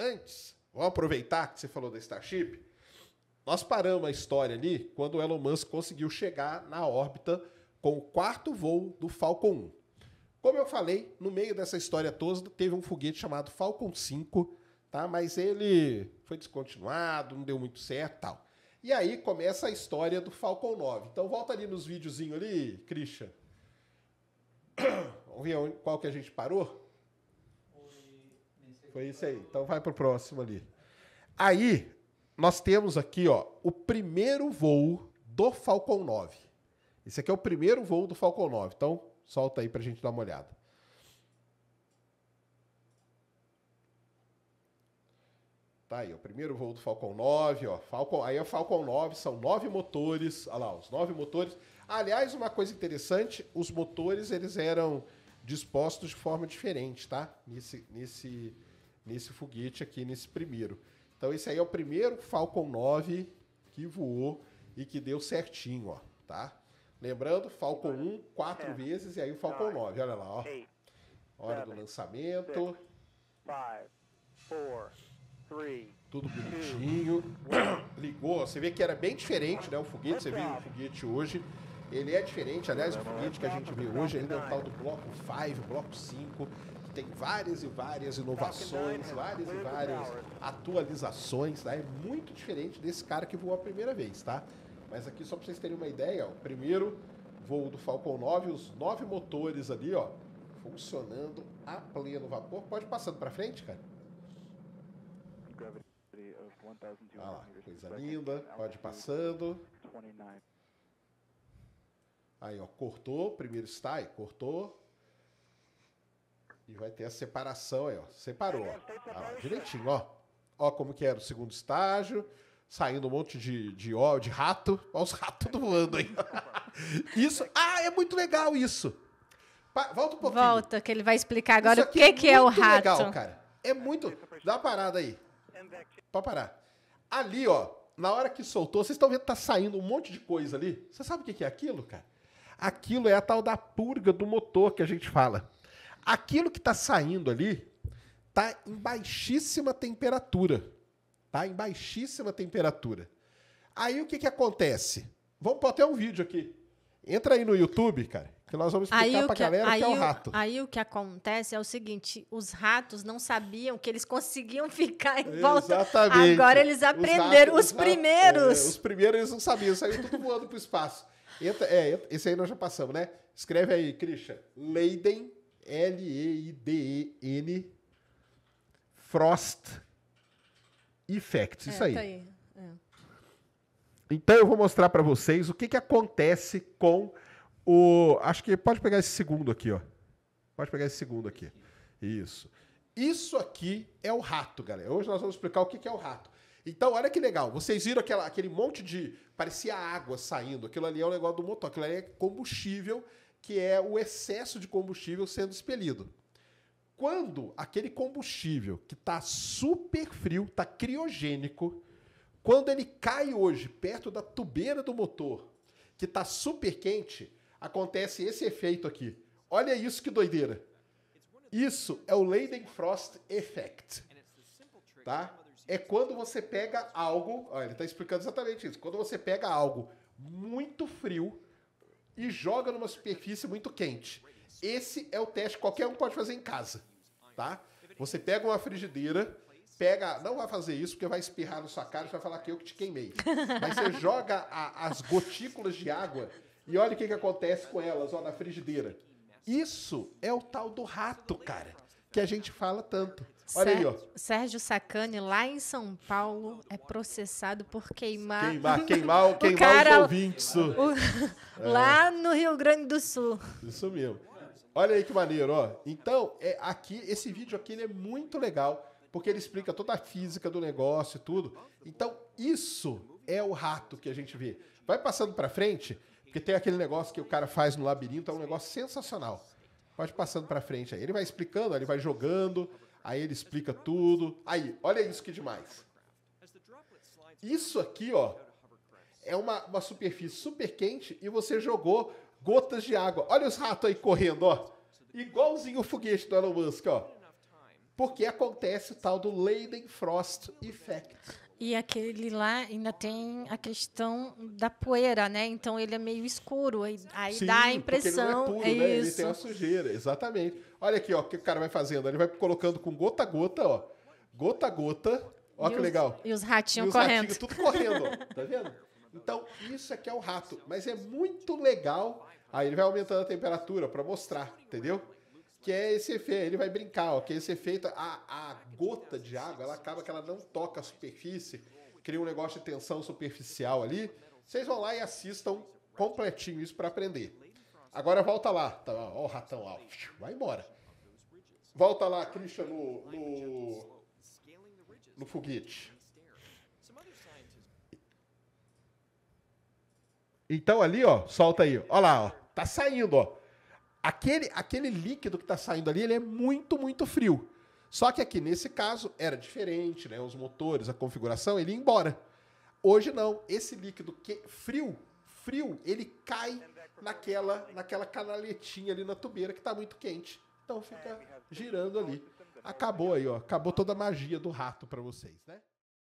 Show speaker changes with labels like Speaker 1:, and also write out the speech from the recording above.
Speaker 1: Antes, vamos aproveitar que você falou da Starship. Nós paramos a história ali quando o Elon Musk conseguiu chegar na órbita com o quarto voo do Falcon 1. Como eu falei, no meio dessa história toda teve um foguete chamado Falcon 5, tá? Mas ele foi descontinuado, não deu muito certo, tal. E aí começa a história do Falcon 9. Então volta ali nos videozinhos ali, Christian. Vamos ver qual que a gente parou? Foi isso aí. Então vai pro próximo ali. Aí, nós temos aqui, ó, o primeiro voo do Falcon 9. Esse aqui é o primeiro voo do Falcon 9. Então, solta aí pra gente dar uma olhada. Tá aí, o primeiro voo do Falcon 9, ó. Falcon, aí é o Falcon 9, são nove motores. Olha lá, os nove motores. Aliás, uma coisa interessante, os motores eles eram dispostos de forma diferente, tá? Nesse, nesse nesse foguete aqui, nesse primeiro. Então esse aí é o primeiro Falcon 9 que voou e que deu certinho, ó, tá? Lembrando, Falcon 1 quatro é. vezes e aí o Falcon 9, olha lá, ó. Hora do lançamento. Tudo bonitinho. Ligou, você vê que era bem diferente, né, o foguete, você viu o foguete hoje. Ele é diferente, aliás, o foguete que a gente vê hoje, ele é o tal do bloco 5, bloco 5 tem várias e várias inovações, várias e várias atualizações, tá? É muito diferente desse cara que voou a primeira vez, tá? Mas aqui só para vocês terem uma ideia, ó, o primeiro voo do Falcon 9, os nove motores ali, ó, funcionando a pleno vapor. Pode passando para frente, cara. Uh, Olha ah, lá, coisa linda. Pode passando. Aí, ó, cortou, primeiro está, cortou. E vai ter a separação aí, ó. Separou. Ó. É, ah, direitinho, ó. Ó como que era o segundo estágio. Saindo um monte de, de ó, de rato. Olha os ratos voando aí. Isso. Ah, é muito legal isso. Pa, volta um pouquinho. Volta, que ele vai explicar agora o é que, é, que é o rato. legal, cara. É muito. Dá uma parada aí. Pode parar. Ali, ó. Na hora que soltou, vocês estão vendo que tá saindo um monte de coisa ali? Você sabe o que é aquilo, cara? Aquilo é a tal da purga do motor que a gente fala. Aquilo que está saindo ali está em baixíssima temperatura. Está em baixíssima temperatura. Aí o que, que acontece? Vamos pôr até um vídeo aqui. Entra aí no YouTube, cara, que nós vamos explicar para a galera aí, o que é o rato. Aí o que acontece é o seguinte: os ratos não sabiam que eles conseguiam ficar em volta. Exatamente. Agora eles aprenderam. Os, ratos, os primeiros. É, os primeiros eles não sabiam, saiu é tudo voando pro espaço. Entra, é, esse aí nós já passamos, né? Escreve aí, Christian. Leiden L-E-I-D-E-N, Frost Effects. É, isso aí. Tá aí. É. Então eu vou mostrar para vocês o que, que acontece com o. Acho que pode pegar esse segundo aqui, ó. Pode pegar esse segundo aqui. Isso. Isso aqui é o rato, galera. Hoje nós vamos explicar o que, que é o rato. Então, olha que legal. Vocês viram aquela, aquele monte de. parecia água saindo. Aquilo ali é o um negócio do motor. Aquilo ali é combustível que é o excesso de combustível sendo expelido. Quando aquele combustível que está super frio, está criogênico, quando ele cai hoje perto da tubeira do motor, que está super quente, acontece esse efeito aqui. Olha isso que doideira. Isso é o Leidenfrost Effect. Tá? É quando você pega algo. Olha, ele está explicando exatamente isso. Quando você pega algo muito frio e joga numa superfície muito quente. Esse é o teste que qualquer um pode fazer em casa, tá? Você pega uma frigideira, pega, não vai fazer isso porque vai espirrar na sua cara e vai falar que eu que te queimei. Mas você joga a, as gotículas de água e olha o que, que acontece com elas ó, na frigideira. Isso é o tal do rato, cara que a gente fala tanto. Olha Sérgio, aí, ó. Sérgio Sacani, lá em São Paulo, é processado por queimar. Queimar, queimar, queimar o cara, os ouvintes. O, é. Lá no Rio Grande do Sul. Isso mesmo. Olha aí que maneiro, ó. Então, é, aqui, esse vídeo aqui é muito legal, porque ele explica toda a física do negócio e tudo. Então, isso é o rato que a gente vê. Vai passando para frente, porque tem aquele negócio que o cara faz no labirinto, é um negócio sensacional. Pode passando para frente aí. Ele vai explicando, ele vai jogando, aí ele explica tudo. Aí, olha isso que demais. Isso aqui, ó, é uma, uma superfície super quente e você jogou gotas de água. Olha os ratos aí correndo, ó. Igualzinho o foguete do Elon Musk, ó. Porque acontece o tal do Frost Effect. E aquele lá ainda tem a questão da poeira, né? Então ele é meio escuro, aí, aí Sim, dá a é impressão. Ele, né? é puro, é né? ele tem uma sujeira, exatamente. Olha aqui, ó, o que o cara vai fazendo. Ele vai colocando com gota a gota, ó. Gota a gota. Ó, que os, legal. E os ratinhos e os correndo. Ratinhos, tudo correndo, ó. Tá vendo? Então, isso aqui é o rato, mas é muito legal. Aí ele vai aumentando a temperatura para mostrar, entendeu? que é esse efeito, ele vai brincar, ó, que é esse efeito, a, a ah, gota de água, ela acaba que ela não toca a superfície, cria um negócio de tensão superficial ali. Vocês vão lá e assistam completinho isso para aprender. Agora volta lá, tá, ó, o ratão lá, ó, vai embora. Volta lá, Christian, no, no, no foguete. Então ali, ó, solta aí. Ó lá, ó, tá saindo, ó. Aquele, aquele líquido que está saindo ali, ele é muito, muito frio. Só que aqui, nesse caso, era diferente, né? Os motores, a configuração, ele ia embora. Hoje não. Esse líquido que frio, frio, ele cai naquela, naquela canaletinha ali na tubeira que está muito quente. Então fica girando ali. Acabou aí, ó. Acabou toda a magia do rato para vocês, né?